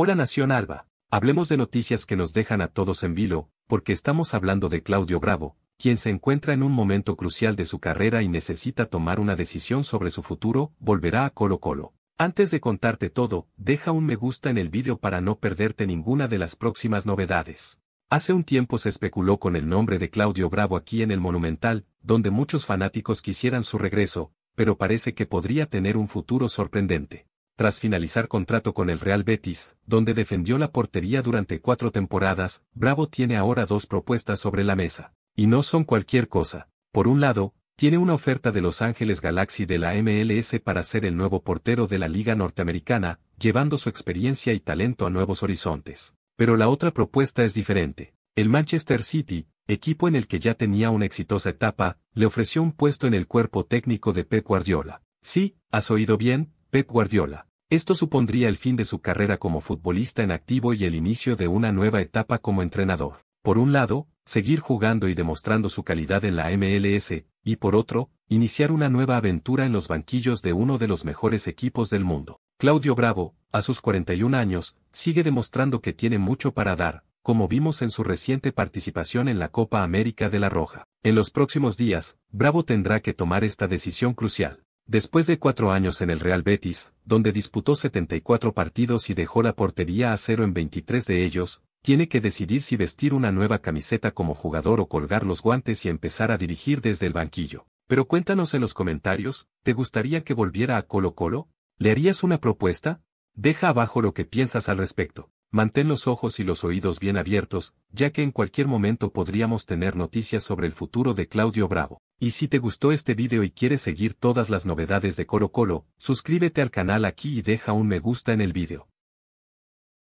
Hola Nación Alba, Hablemos de noticias que nos dejan a todos en vilo, porque estamos hablando de Claudio Bravo, quien se encuentra en un momento crucial de su carrera y necesita tomar una decisión sobre su futuro, volverá a Colo Colo. Antes de contarte todo, deja un me gusta en el vídeo para no perderte ninguna de las próximas novedades. Hace un tiempo se especuló con el nombre de Claudio Bravo aquí en el Monumental, donde muchos fanáticos quisieran su regreso, pero parece que podría tener un futuro sorprendente tras finalizar contrato con el Real Betis, donde defendió la portería durante cuatro temporadas, Bravo tiene ahora dos propuestas sobre la mesa. Y no son cualquier cosa. Por un lado, tiene una oferta de Los Ángeles Galaxy de la MLS para ser el nuevo portero de la Liga Norteamericana, llevando su experiencia y talento a nuevos horizontes. Pero la otra propuesta es diferente. El Manchester City, equipo en el que ya tenía una exitosa etapa, le ofreció un puesto en el cuerpo técnico de Pep Guardiola. Sí, has oído bien, Pep Guardiola. Esto supondría el fin de su carrera como futbolista en activo y el inicio de una nueva etapa como entrenador. Por un lado, seguir jugando y demostrando su calidad en la MLS, y por otro, iniciar una nueva aventura en los banquillos de uno de los mejores equipos del mundo. Claudio Bravo, a sus 41 años, sigue demostrando que tiene mucho para dar, como vimos en su reciente participación en la Copa América de la Roja. En los próximos días, Bravo tendrá que tomar esta decisión crucial. Después de cuatro años en el Real Betis, donde disputó 74 partidos y dejó la portería a cero en 23 de ellos, tiene que decidir si vestir una nueva camiseta como jugador o colgar los guantes y empezar a dirigir desde el banquillo. Pero cuéntanos en los comentarios, ¿te gustaría que volviera a Colo Colo? ¿Le harías una propuesta? Deja abajo lo que piensas al respecto. Mantén los ojos y los oídos bien abiertos, ya que en cualquier momento podríamos tener noticias sobre el futuro de Claudio Bravo. Y si te gustó este video y quieres seguir todas las novedades de CoroColo, suscríbete al canal aquí y deja un me gusta en el video.